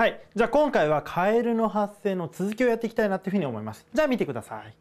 はい。じゃあ今回はカエルの発生の続きをやっていきたいなっていうふうに思います。じゃあ見てください。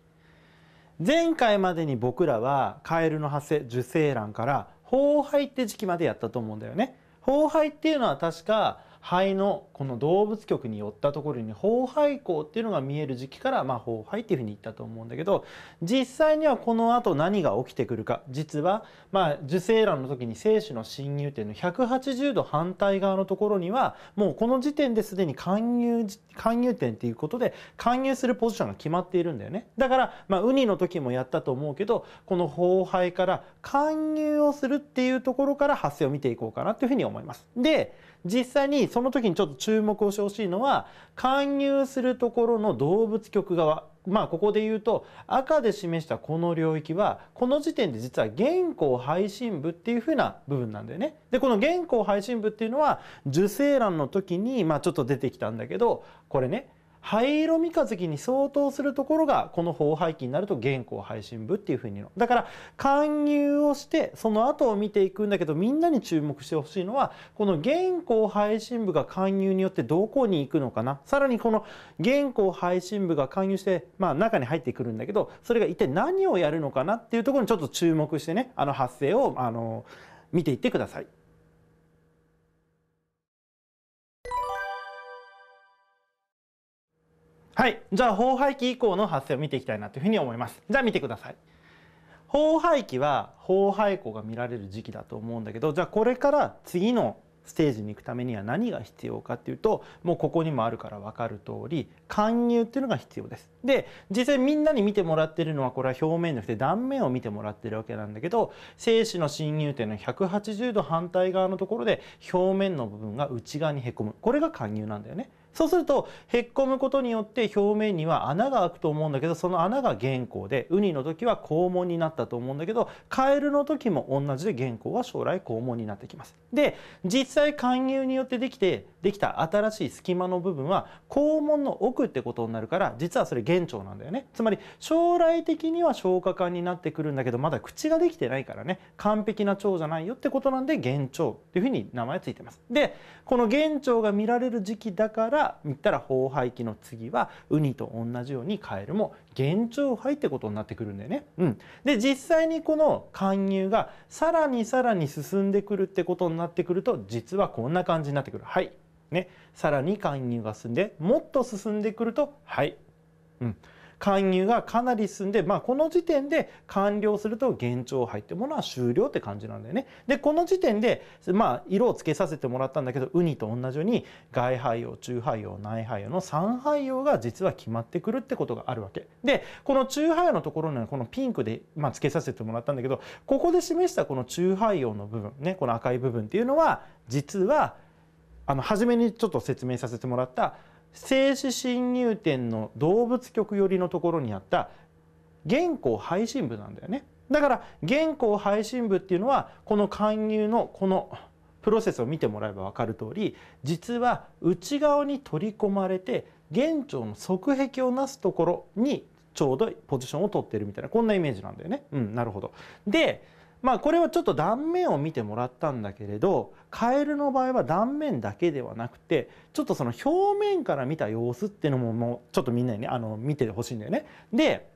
前回までに僕らはカエルの発生、受精卵から胞肺って時期までやったと思うんだよね。胞肺っていうのは確か肺のこの動物局に寄ったところに豊廃校っていうのが見える時期から、まあ、廃っていうふうに言ったと思うんだけど実際にはこの後何が起きてくるか実は、まあ、受精卵の時に精子の侵入点の180度反対側のところにはもうこの時点ですでに勧入勧誘点っていうことで勧誘するポジションが決まっているんだよねだから、まあ、ウニの時もやったと思うけどこの宝廃から勧入をするっていうところから発生を見ていこうかなっていうふうに思います。で実際にその時にちょっと注目をしてほしいのは勧誘するところの動物局側まあここで言うと赤で示したこの領域はこの時点で実は原稿配信部っていう風な部分なんだよね。でこの原稿配信部っていうのは受精卵の時にまあちょっと出てきたんだけどこれね灰色三日月に相当するところがこの法廃棄になると現行配信部っていうふうにだから勧誘をしてその後を見ていくんだけどみんなに注目してほしいのはこの現行配信部が勧誘によってどこに行くのかなさらにこの現行配信部が勧誘してまあ中に入ってくるんだけどそれが一体何をやるのかなっていうところにちょっと注目してねあの発生をあの見ていってください。はい。じゃあ、法廃棄以降の発生を見ていきたいなというふうに思います。じゃあ見てください。放廃棄は放廃庫が見られる時期だと思うんだけど、じゃあこれから次のステージに行くためには何が必要かっていうともうここにもあるから分かる通り貫入っていうのが必要です。で実際みんなに見てもらってるのはこれは表面じゃなくて断面を見てもらってるわけなんだけど精子の侵入点の180度反対側のところで表面の部分が内側にへこむこれが貫入なんだよね。そうするとへっこむことによって表面には穴が開くと思うんだけどその穴が原稿でウニの時は肛門になったと思うんだけどカエルの時も同じで原稿は将来肛門になってきます。で実際貫入によってできてできた新しい隙間の部分は肛門の奥ってことになるから実はそれ幻聴なんだよね。つまり将来的には消化管になってくるんだけどまだ口ができてないからね完璧な腸じゃないよってことなんで幻聴っていうふうに名前ついてます。でこの幻聴が見られる時期だからから言ったら法廃期の次はウニと同じようにカエルも幻聴肺ってことになってくるんだよね。うん、で実際にこの勧誘がさらにさらに進んでくるってことになってくると実はこんな感じになってくる。はい。ね。さらに勧誘が進んでもっと進んでくるとはい。うん。勧誘がかなり進んで、まあ、この時点で完了すると幻聴杯ってものは終了って感じなんだよね。で、この時点で、まあ、色をつけさせてもらったんだけど、ウニと同じように、外配葉中配葉内配葉の3配葉が実は決まってくるってことがあるわけ。で、この中配葉のところにこのピンクで、まあ、つけさせてもらったんだけど、ここで示したこの中配葉の部分、ね、この赤い部分っていうのは、実は、あの初めにちょっと説明させてもらった静止侵入点の動物局寄りのところにあった原稿配信部なんだよね。だから原稿配信部っていうのはこの勧誘のこのプロセスを見てもらえば分かる通り実は内側に取り込まれて元朝の側壁をなすところにちょうどポジションを取ってるみたいなこんなイメージなんだよね。うん、なるほどでまあこれはちょっと断面を見てもらったんだけれどカエルの場合は断面だけではなくてちょっとその表面から見た様子っていうのももうちょっとみんなにあの見てほしいんだよね。で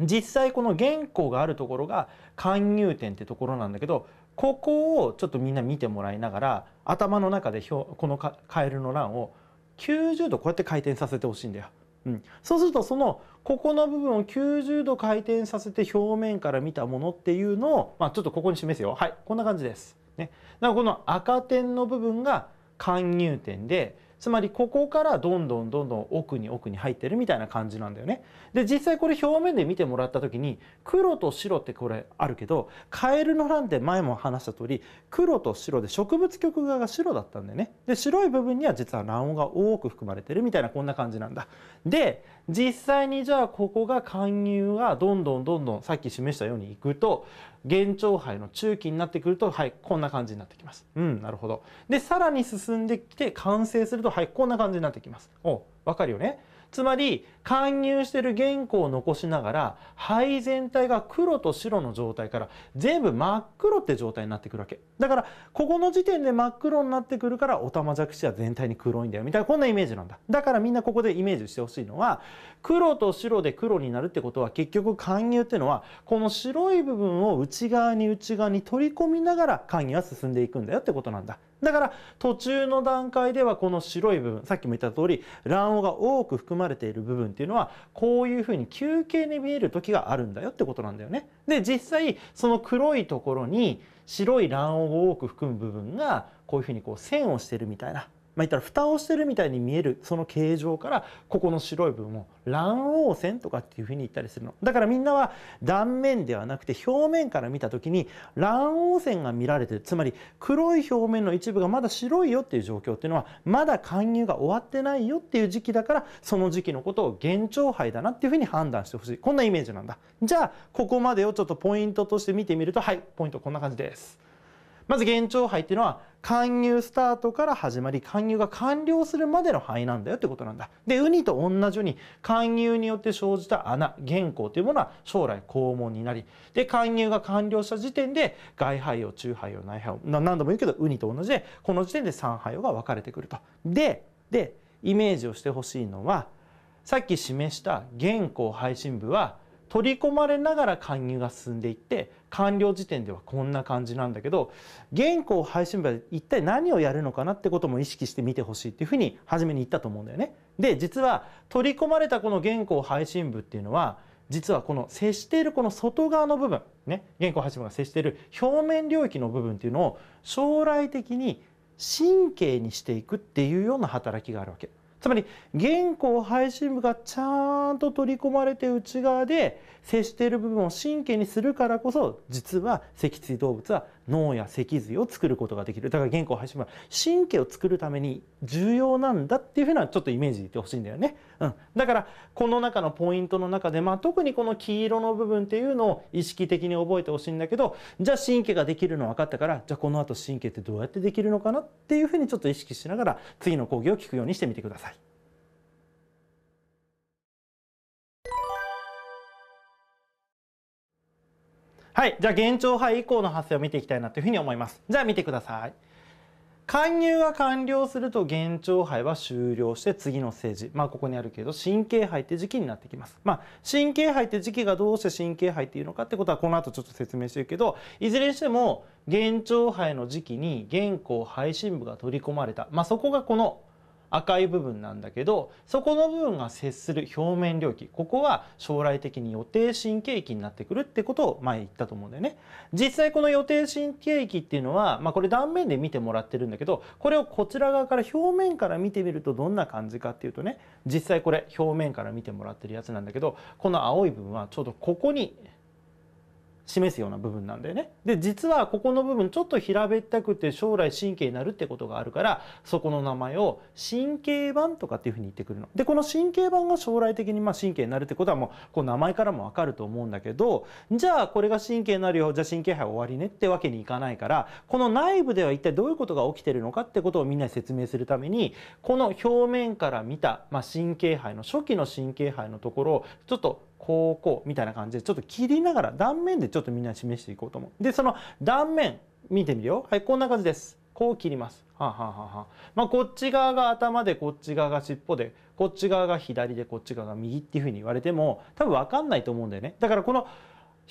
実際この原稿があるところが勧入点ってところなんだけどここをちょっとみんな見てもらいながら頭の中でこのカエルの欄を90度こうやって回転させてほしいんだよ。うん、そうするとそのここの部分を90度回転させて表面から見たものっていうのを、まあ、ちょっとここに示すよはいこんな感じです。ね、だからこの赤点の部分が貫入点でつまりここからどんどんどんどん奥に奥に入ってるみたいな感じなんだよね。で実際これ表面で見てもらった時に黒と白ってこれあるけどカエルの欄って前も話した通り黒と白で植物局側が白だったんだよね。で白い部分には実は卵黄が多く含まれてるみたいなこんな感じなんだ。で実際にじゃあここが勧誘がどんどんどんどんさっき示したようにいくと現聴杯の中期になってくるとはいこんな感じになってきますうんなるほどでさらに進んできて完成するとはいこんな感じになってきますお分かるよねつまり勧誘してる原稿を残しながら肺全体が黒と白の状態から全部真っ黒って状態になってくるわけだからここの時点で真っ黒になってくるからオタマジャクシは全体に黒いんだよみたいなこんなイメージなんだだからみんなここでイメージしてほしいのは黒と白で黒になるってことは結局勧誘っていうのはこの白い部分を内側に内側に取り込みながら勧誘は進んでいくんだよってことなんだだから途中の段階ではこの白い部分さっきも言った通り卵黄が多く含まれている部分っていうのはこういうふうに休憩に見える時があるんだよってことなんだよね。で実際その黒いところに白い卵黄を多く含む部分がこういうふうにこう線をしてるみたいなまあ、言ったら蓋をしてるみたいに見えるその形状からここの白い部分を卵黄線とかっていうふうに言ったりするのだからみんなは断面ではなくて表面から見た時に卵黄線が見られてるつまり黒い表面の一部がまだ白いよっていう状況っていうのはまだ貫入が終わってないよっていう時期だからその時期のことを幻聴杯だなっていうふうに判断してほしいこんなイメージなんだじゃあここまでをちょっとポイントとして見てみるとはいポイントこんな感じです。まず幻聴範っていうのは勧誘スタートから始まり勧誘が完了するまでの範囲なんだよってことなんだ。でウニと同じように勧誘によって生じた穴原稿というものは将来肛門になりで勧誘が完了した時点で外肺葉中肺葉内肺葉何度も言うけどウニと同じでこの時点で三肺葉が分かれてくると。ででイメージをしてほしいのはさっき示した原稿配信部は取り込まれながら勧誘が進んでいって完了時点ではこんな感じなんだけど原稿配信部は一体何をやるのかなってことも意識して見てほしいっていうふうに初めに言ったと思うんだよね。で実は取り込まれたこの原稿配信部っていうのは実はこの接しているこの外側の部分ね原稿配信部が接している表面領域の部分っていうのを将来的に神経にしていくっていうような働きがあるわけ。つまり原稿配信部がちゃんと取り込まれて内側で接している部分を神経にするからこそ実は脊椎動物は脳や脊髄を作ることができるだから原稿を配信は神経を作るために重要なんだっていうふうなちょっとイメージでいてほしいんだよね、うん、だからこの中のポイントの中で、まあ、特にこの黄色の部分っていうのを意識的に覚えてほしいんだけどじゃあ神経ができるの分かったからじゃあこの後神経ってどうやってできるのかなっていうふうにちょっと意識しながら次の講義を聞くようにしてみてください。はい、じゃあ現状杯以降の発生を見ていきたいなというふうに思います。じゃあ見てください。勧誘が完了すると現状杯は終了して次のステージまあここにあるけど神経杯って時期になってきますまあ神経肺って時期がどうして神経杯っていうのかってことはこの後ちょっと説明してるけどいずれにしても現状杯の時期に現行配信部が取り込まれたまあそこがこの赤い部分なんだけどそこの部分が接する表面領域ここは将来的に予定神経域になってくるってことを前言ったと思うんだよね。実際この予定神経域っていうのは、まあ、これ断面で見てもらってるんだけどこれをこちら側から表面から見てみるとどんな感じかっていうとね実際これ表面から見てもらってるやつなんだけどこの青い部分はちょうどここに示すような部分なんだよね。で実はここの部分ちょっと平べったくて将来神経になるってことがあるからそこの名前を神経板とかっていうふうに言ってくるの。でこの神経板が将来的にま神経になるってことはもうこう名前からもわかると思うんだけどじゃあこれが神経になるよじゃあ神経杯終わりねってわけにいかないからこの内部では一体どういうことが起きてるのかってことをみんなに説明するためにこの表面から見た、ま神経肺の初期の神経肺のところをちょっとこうこうみたいな感じでちょっと切りながら断面でちょっとみんな示していこうと思う。でその断面見てみるよ。はいこんな感じです。こう切ります。はあ、はあははあ、まあ、こっち側が頭でこっち側が尻尾でこっち側が左でこっち側が右っていうふうに言われても多分分かんないと思うんだよね。だからこの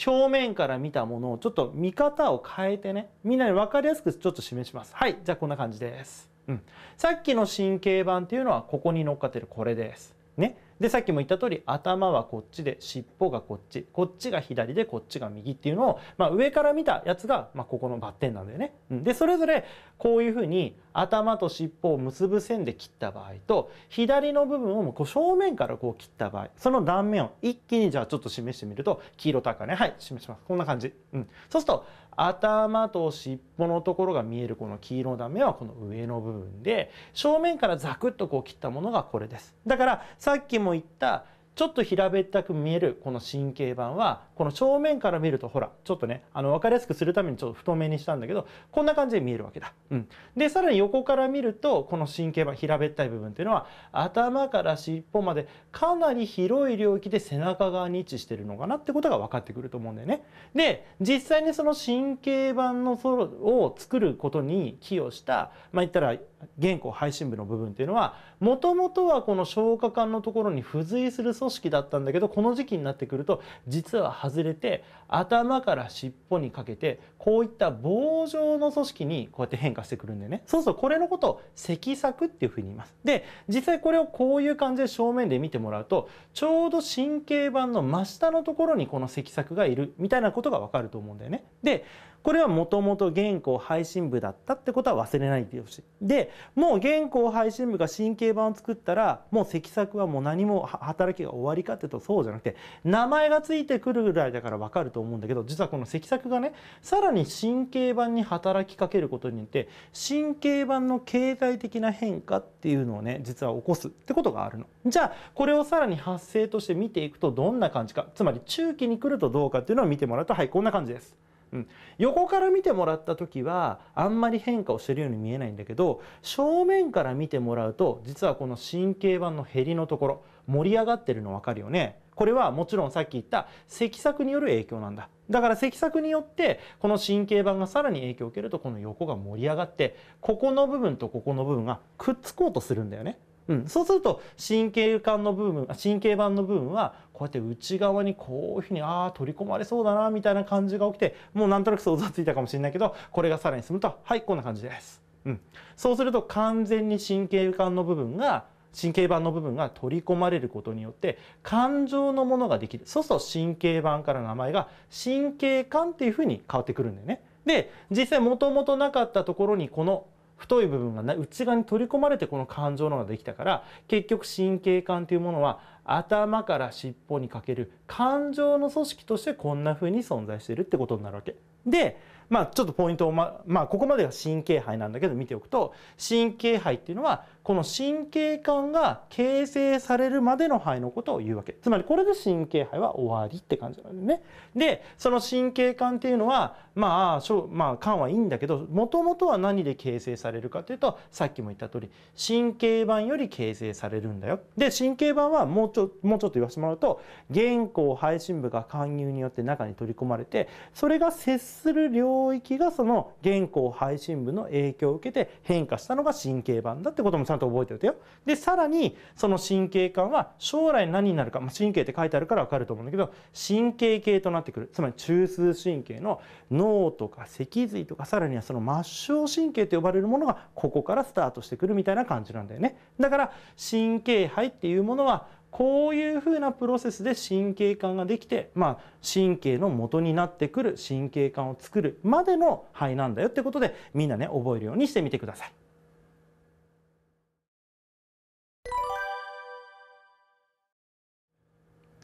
表面から見たものをちょっと見方を変えてねみんなに分かりやすくちょっと示します。はいじゃあこんな感じです。うん、さっきの神経板っていうのはここに乗っかってるこれです。ね。でさっきも言った通り頭はこっちで尻尾がこっちこっちが左でこっちが右っていうのを、まあ、上から見たやつが、まあ、ここのバッテンなんだよね。でそれぞれこういうふうに頭と尻尾を結ぶ線で切った場合と左の部分をこう正面からこう切った場合その断面を一気にじゃあちょっと示してみると黄色と赤ねはい示しますこんな感じ。うん、そうすると頭と尻尾のところが見えるこの黄色の断面はこの上の部分で正面からザクッとこう切ったものがこれです。だからさっきも言ったちょっと平べったく見えるこの神経板はこの正面から見るとほらちょっとねあの分かりやすくするためにちょっと太めにしたんだけどこんな感じで見えるわけだ。うん、でさらに横から見るとこの神経板平べったい部分っていうのは頭から尻尾までかなり広い領域で背中側に位置してるのかなってことが分かってくると思うんだよね。で実際にその神経板のを作ることに寄与したまあ言ったら原稿配信部の部分っていうのはもともとはこの消化管のところに付随する組織だったんだけどこの時期になってくると実は外れて頭から尻尾にかけてこういった棒状の組織にこうやって変化してくるんでねそうそうこれのことを脊索っていうふうに言います。で実際これをこういう感じで正面で見てもらうとちょうど神経板の真下のところにこの脊索がいるみたいなことがわかると思うんだよね。でこれはもともと原稿配信部だったってことは忘れないでほしい。でもう原稿配信部が神経版を作ったらもう積作はもう何も働きが終わりかっていうとそうじゃなくて名前がついてくるぐらいだから分かると思うんだけど実はこの積作がねさらに神経版に働きかけることによって神経版の経済的な変化っていうのをね実は起こすってことがあるの。じゃあこれをさらに発生として見ていくとどんな感じかつまり中期に来るとどうかっていうのを見てもらうとはいこんな感じです。うん、横から見てもらった時はあんまり変化をしてるように見えないんだけど正面から見てもらうと実はこの神経板のへりのところ盛り上がってるの分かるよね。これはもちろんさっき言った脊索による影響なんだ。だから脊索によってこの神経板がさらに影響を受けるとこの横が盛り上がってここの部分とここの部分がくっつこうとするんだよね。うん、そうすると神経管の部分神経板の部分はこうやって内側にこういうふうにああ取り込まれそうだなみたいな感じが起きてもうなんとなく想像ついたかもしれないけどこれがさらに進むとはいこんな感じです。うん、そうすると完全に神経管の部分が神経板の部分が取り込まれることによって感情のものができるそうすると神経板から名前が神経管っていうふうに変わってくるんだよね。で実際もともとなかったところにこの太い部分が内側に取り込まれてこの感情のができたから結局神経管というものは頭から尻尾にかける感情の組織としてこんな風に存在しているってことになるわけ。でまあ、ちょっとポイントをま、まあ、ここまでが神経肺なんだけど見ておくと神経肺っていうのはこの神経管が形成されるまでの肺のことを言うわけつまりこれで神経肺は終わりって感じなんだよね。でその神経管っていうのはまあ、まあ、はいいんだけどもともとは何で形成されるかというとさっきも言った通り神経板より形成されるんだよ。で神経板はもうちょもうちょっと言わせてもらうと原稿配信部が勧誘によって中に取り込まれてそれが接する量領域がその現行配信部の影響を受けて変化したのが神経板だってこともちゃんと覚えておいてよ。でさらにその神経管は将来何になるか、まあ、神経って書いてあるからわかると思うんだけど神経系となってくるつまり中枢神経の脳とか脊髄とかさらにはその末梢神経と呼ばれるものがここからスタートしてくるみたいな感じなんだよね。だから神経肺っていうものはこういうふうなプロセスで神経管ができて、まあ、神経の元になってくる神経管を作るまでの肺なんだよってことでみんなね覚えるようにしてみてください。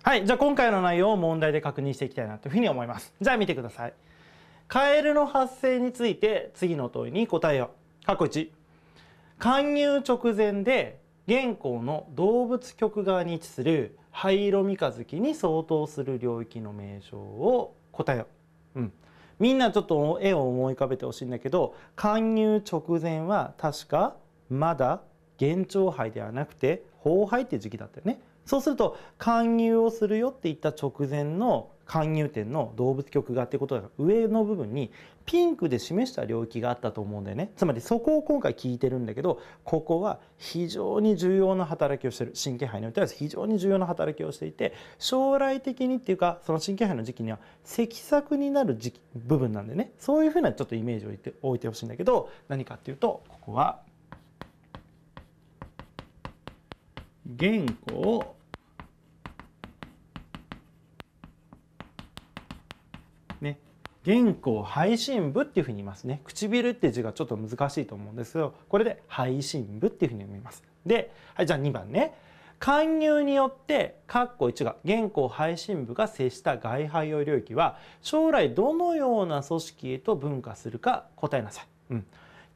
はい、じゃあ今回の内容を問題で確認していきたいなというふうに思います。じゃあ見てください。カエルの発生について次の問いに答えよう。過去1。貫入直前で現行の動物局側に位置する灰色三日月に相当する領域の名称を答えよう。うんみんなちょっと絵を思い浮かべてほしいんだけど勧誘直前は確かまだ幻聴杯ではなくて崩杯って時期だったよね。そうすると勧誘をするよって言った直前の勧誘店の動物局がってこと上の部分にピンクで示した領域があったと思うんだよねつまりそこを今回聞いてるんだけどここは非常に重要な働きをしてる神経肺においては非常に重要な働きをしていて将来的にっていうかその神経肺の時期には積索になる時期部分なんでねそういうふうなちょっとイメージを置いておいてほしいんだけど何かっていうとここは原稿を言語配信部っていうふうに言いますね。唇って字がちょっと難しいと思うんですけど、これで配信部っていうふうに読みます。で、はい、じゃあ2番ね。勧誘によって、括弧1が、現行配信部が接した外配用領域は、将来どのような組織へと分化するか答えなさい。うん。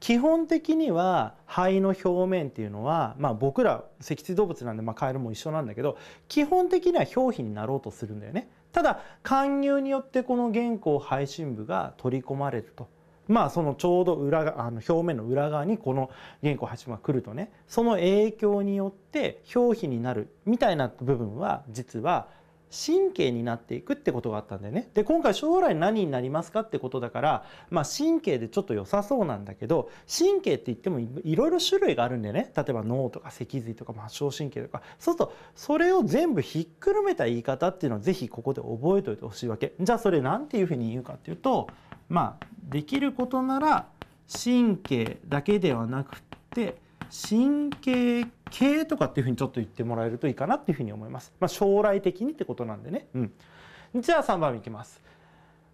基本的には肺の表面っていうのは、まあ、僕ら脊椎動物なんで、まあ、カエルも一緒なんだけど基本的には表皮になろうとするんだよね。ただ勧誘によってこの原稿配信部が取り込まれると。まあそのちょうど裏があの表面の裏側にこの原稿配信が来るとねその影響によって表皮になるみたいな部分は実は神経になっていくってことがあったんだよね。で今回将来何になりますかってことだから、まあ、神経でちょっと良さそうなんだけど神経って言ってもいろいろ種類があるんでね例えば脳とか脊髄とか末梢神経とかそうするとそれを全部ひっくるめた言い方っていうのを是非ここで覚えておいてほしいわけ。じゃあそれなんていうふうに言うかっていうとまあできることなら神経だけではなくって神経系とかっていうふうにちょっと言ってもらえるといいかなっていうふうに思います。まあ、将来的にってことなんでね。うん。じゃあ3番いきます。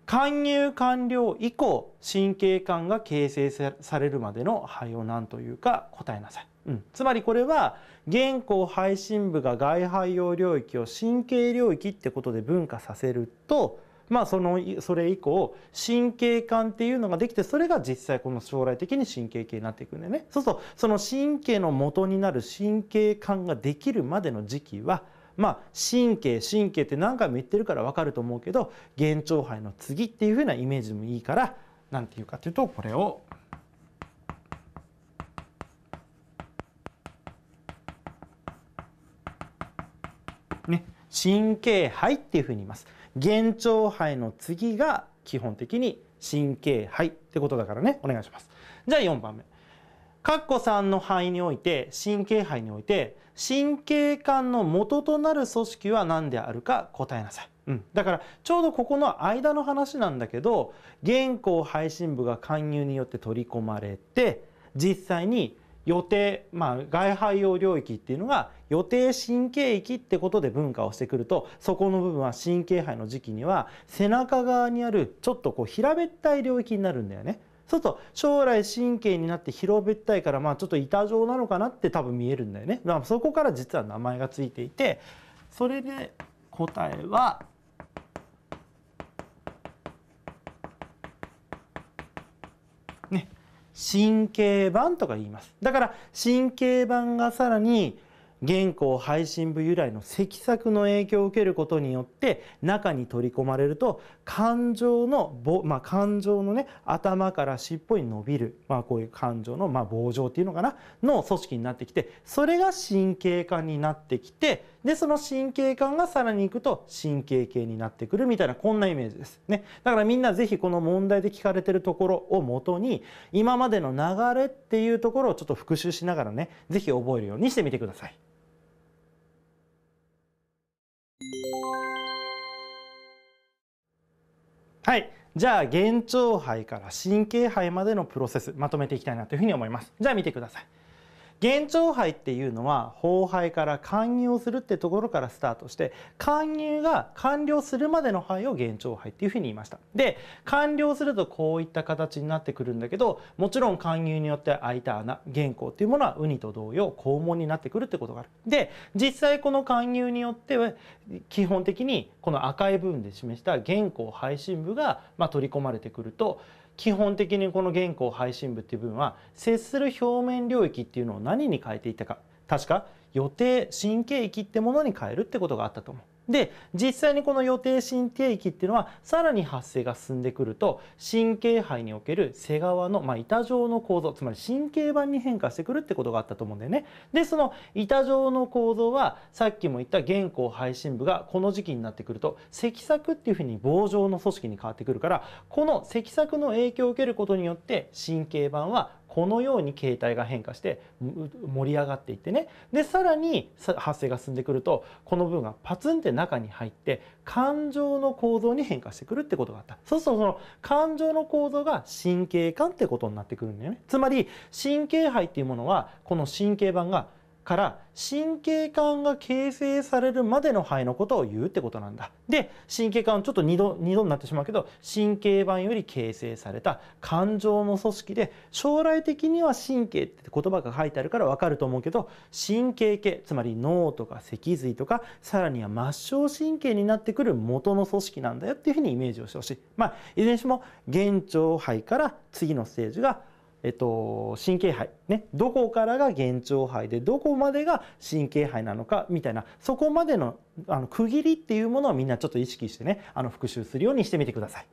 勧誘完了以降神経管が形成されるまでの肺を何というか答えなさい、うん、つまりこれは原稿配信部が外肺用領域を神経領域ってことで分化させるとまあ、そのそれ以降神経管っていうのができてそれが実際この将来的に神経系になっていくんでねそうするとその神経の元になる神経管ができるまでの時期はまあ神経神経って何回も言ってるから分かると思うけど幻聴杯の次っていうふうなイメージもいいから何て言うかというとこれをね神経肺っていうふうに言います。幻聴肺の次が基本的に神経肺ってことだからねお願いします。じゃあ4番目。カッコ3の肺において神経肺において神経管の元となる組織は何であるか答えなさい。うん、だからちょうどここの間の話なんだけど原稿配信部が勧誘によって取り込まれて実際に予定、まあ、外排用領域っていうのが予定神経域ってことで分化をしてくるとそこの部分は神経肺の時期には背中側にあるちょっとこう平べったい領域になるんだよね。そうすると将来神経になって広べったいからまあちょっと板状なのかなって多分見えるんだよね。だからそこから実は名前がついていてそれで答えは神経板とか言いますだから神経板がさらに原稿配信部由来の脊索の影響を受けることによって中に取り込まれると感情の、まあ、感情のね頭から尻尾に伸びる、まあ、こういう感情の、まあ、棒状っていうのかなの組織になってきてそれが神経管になってきてでその神経管がさらにいくと神経系になってくるみたいなこんなイメージです。ね、だからみんな是非この問題で聞かれてるところをもとに今までの流れっていうところをちょっと復習しながらね是非覚えるようにしてみてください。はいじゃあ幻聴肺から神経肺までのプロセスまとめていきたいなというふうに思いますじゃあ見てください幻聴杯っていうのは法杯から勧誘をするってところからスタートして勧誘が完了するまでの杯を現状杯っていうふうに言いました。で完了するとこういった形になってくるんだけどもちろん勧誘によって開いた穴原稿っていうものはウニと同様肛門になってくるってことがある。で実際この勧誘によっては基本的にこの赤い部分で示した原稿配信部がま取り込まれてくると基本的にこの原稿配信部っていう部分は接する表面領域っていうのを何に変えていたか確か予定神経域ってものに変えるってことがあったと思う。で実際にこの予定神経域っていうのはさらに発生が進んでくると神経肺における背側の、まあ、板状の構造つまり神経板に変化してくるってことがあったと思うんだよね。でその板状の構造はさっきも言った原稿配信部がこの時期になってくると脊索っていうふうに棒状の組織に変わってくるからこの脊索の影響を受けることによって神経板はこのように形態が変化して盛り上がっていってねでさらに発生が進んでくるとこの部分がパツンって中に入って感情の構造に変化してくるってことがあったそうするとその感情の構造が神経管ってことになってくるんだよねつまり神経肺っていうものはこの神経板がから神経管が形成されるまでの肺のことを言うってことなんだ。で神経管ちょっと2度 ,2 度になってしまうけど神経板より形成された感情の組織で将来的には神経って言葉が書いてあるからわかると思うけど神経系つまり脳とか脊髄とかさらには末梢神経になってくる元の組織なんだよっていうふうにイメージをしてほしい。まあ、いずれにしても幻聴肺から次のステージがえっと、神経杯、ね、どこからが幻聴肺でどこまでが神経肺なのかみたいなそこまでのあの区切りっていうものをみんなちょっと意識してねあの復習するようにしてみてください。